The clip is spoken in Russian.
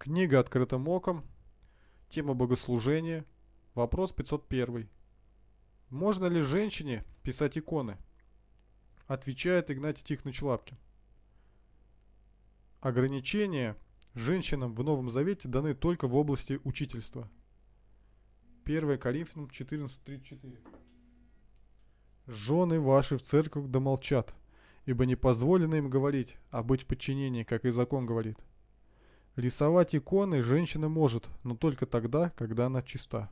Книга «Открытым оком». Тема богослужения. Вопрос 501. Можно ли женщине писать иконы? Отвечает Игнатий Тихонович Лапкин. Ограничения женщинам в Новом Завете даны только в области учительства. 1 Коринфянам 14.34 «Жены ваши в церковь домолчат, ибо не позволено им говорить, а быть в подчинении, как и закон говорит». Рисовать иконы женщина может, но только тогда, когда она чиста.